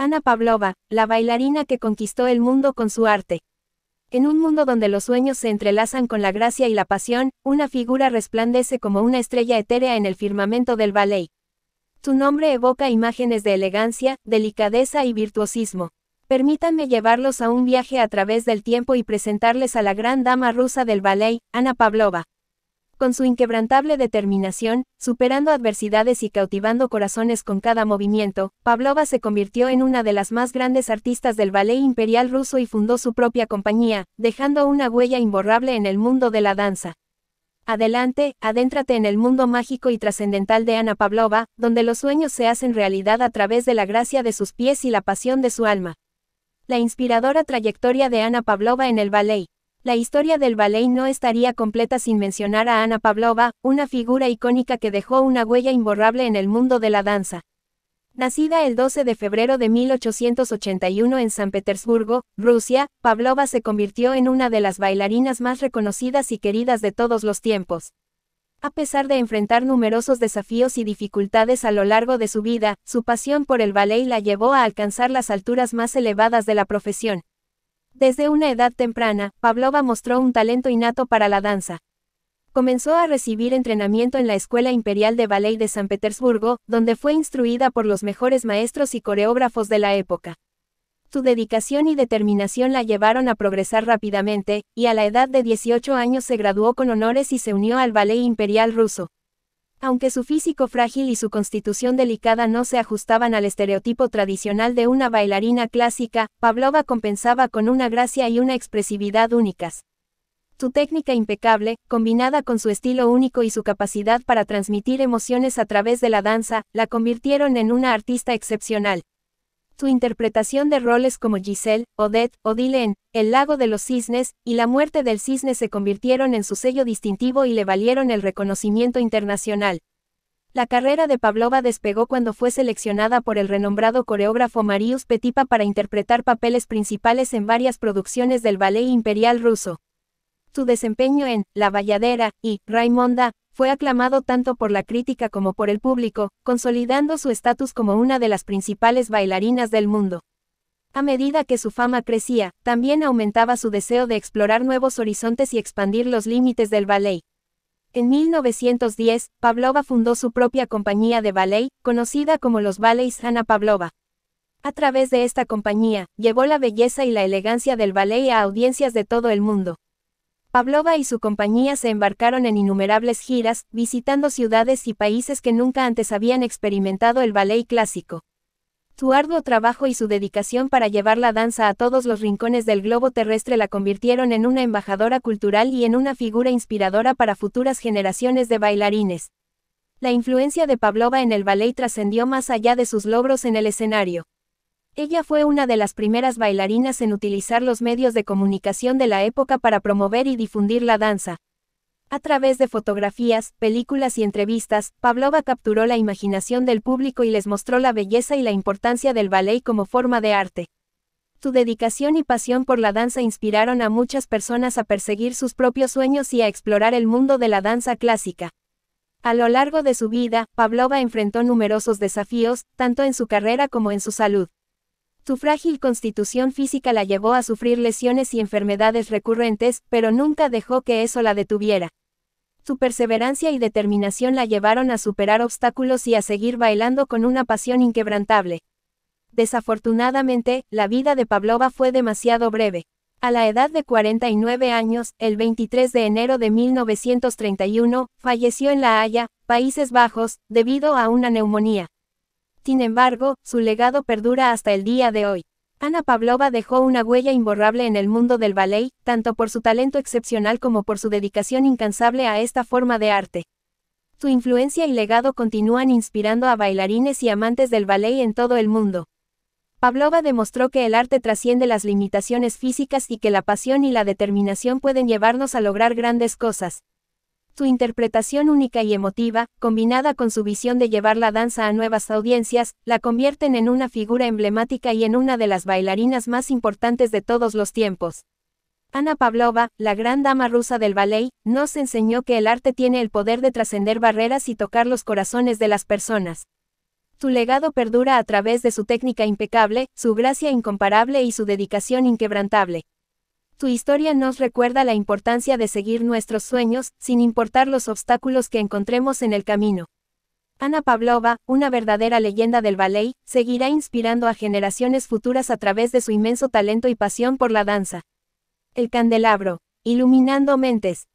Ana Pavlova, la bailarina que conquistó el mundo con su arte. En un mundo donde los sueños se entrelazan con la gracia y la pasión, una figura resplandece como una estrella etérea en el firmamento del ballet. Su nombre evoca imágenes de elegancia, delicadeza y virtuosismo. Permítanme llevarlos a un viaje a través del tiempo y presentarles a la gran dama rusa del ballet, Ana Pavlova con su inquebrantable determinación, superando adversidades y cautivando corazones con cada movimiento, Pavlova se convirtió en una de las más grandes artistas del ballet imperial ruso y fundó su propia compañía, dejando una huella imborrable en el mundo de la danza. Adelante, adéntrate en el mundo mágico y trascendental de Ana Pavlova, donde los sueños se hacen realidad a través de la gracia de sus pies y la pasión de su alma. La inspiradora trayectoria de Ana Pavlova en el ballet. La historia del ballet no estaría completa sin mencionar a Ana Pavlova, una figura icónica que dejó una huella imborrable en el mundo de la danza. Nacida el 12 de febrero de 1881 en San Petersburgo, Rusia, Pavlova se convirtió en una de las bailarinas más reconocidas y queridas de todos los tiempos. A pesar de enfrentar numerosos desafíos y dificultades a lo largo de su vida, su pasión por el ballet la llevó a alcanzar las alturas más elevadas de la profesión. Desde una edad temprana, Pavlova mostró un talento innato para la danza. Comenzó a recibir entrenamiento en la Escuela Imperial de Ballet de San Petersburgo, donde fue instruida por los mejores maestros y coreógrafos de la época. Su dedicación y determinación la llevaron a progresar rápidamente, y a la edad de 18 años se graduó con honores y se unió al Ballet Imperial ruso. Aunque su físico frágil y su constitución delicada no se ajustaban al estereotipo tradicional de una bailarina clásica, Pavlova compensaba con una gracia y una expresividad únicas. Su técnica impecable, combinada con su estilo único y su capacidad para transmitir emociones a través de la danza, la convirtieron en una artista excepcional. Su interpretación de roles como Giselle, Odette, en El lago de los cisnes y La muerte del cisne se convirtieron en su sello distintivo y le valieron el reconocimiento internacional. La carrera de Pavlova despegó cuando fue seleccionada por el renombrado coreógrafo Marius Petipa para interpretar papeles principales en varias producciones del Ballet Imperial ruso. Su desempeño en La Valladera y Raimonda fue aclamado tanto por la crítica como por el público, consolidando su estatus como una de las principales bailarinas del mundo. A medida que su fama crecía, también aumentaba su deseo de explorar nuevos horizontes y expandir los límites del ballet. En 1910, Pavlova fundó su propia compañía de ballet, conocida como los Ballets Ana Pavlova. A través de esta compañía, llevó la belleza y la elegancia del ballet a audiencias de todo el mundo. Pavlova y su compañía se embarcaron en innumerables giras, visitando ciudades y países que nunca antes habían experimentado el ballet clásico. Su arduo trabajo y su dedicación para llevar la danza a todos los rincones del globo terrestre la convirtieron en una embajadora cultural y en una figura inspiradora para futuras generaciones de bailarines. La influencia de Pavlova en el ballet trascendió más allá de sus logros en el escenario. Ella fue una de las primeras bailarinas en utilizar los medios de comunicación de la época para promover y difundir la danza. A través de fotografías, películas y entrevistas, Pavlova capturó la imaginación del público y les mostró la belleza y la importancia del ballet como forma de arte. Su dedicación y pasión por la danza inspiraron a muchas personas a perseguir sus propios sueños y a explorar el mundo de la danza clásica. A lo largo de su vida, Pavlova enfrentó numerosos desafíos, tanto en su carrera como en su salud. Su frágil constitución física la llevó a sufrir lesiones y enfermedades recurrentes, pero nunca dejó que eso la detuviera. Su perseverancia y determinación la llevaron a superar obstáculos y a seguir bailando con una pasión inquebrantable. Desafortunadamente, la vida de Pavlova fue demasiado breve. A la edad de 49 años, el 23 de enero de 1931, falleció en La Haya, Países Bajos, debido a una neumonía. Sin embargo, su legado perdura hasta el día de hoy. Ana Pavlova dejó una huella imborrable en el mundo del ballet, tanto por su talento excepcional como por su dedicación incansable a esta forma de arte. Su influencia y legado continúan inspirando a bailarines y amantes del ballet en todo el mundo. Pavlova demostró que el arte trasciende las limitaciones físicas y que la pasión y la determinación pueden llevarnos a lograr grandes cosas. Su interpretación única y emotiva, combinada con su visión de llevar la danza a nuevas audiencias, la convierten en una figura emblemática y en una de las bailarinas más importantes de todos los tiempos. Ana Pavlova, la gran dama rusa del ballet, nos enseñó que el arte tiene el poder de trascender barreras y tocar los corazones de las personas. Tu legado perdura a través de su técnica impecable, su gracia incomparable y su dedicación inquebrantable. Tu historia nos recuerda la importancia de seguir nuestros sueños, sin importar los obstáculos que encontremos en el camino. Ana Pavlova, una verdadera leyenda del ballet, seguirá inspirando a generaciones futuras a través de su inmenso talento y pasión por la danza. El candelabro, iluminando mentes,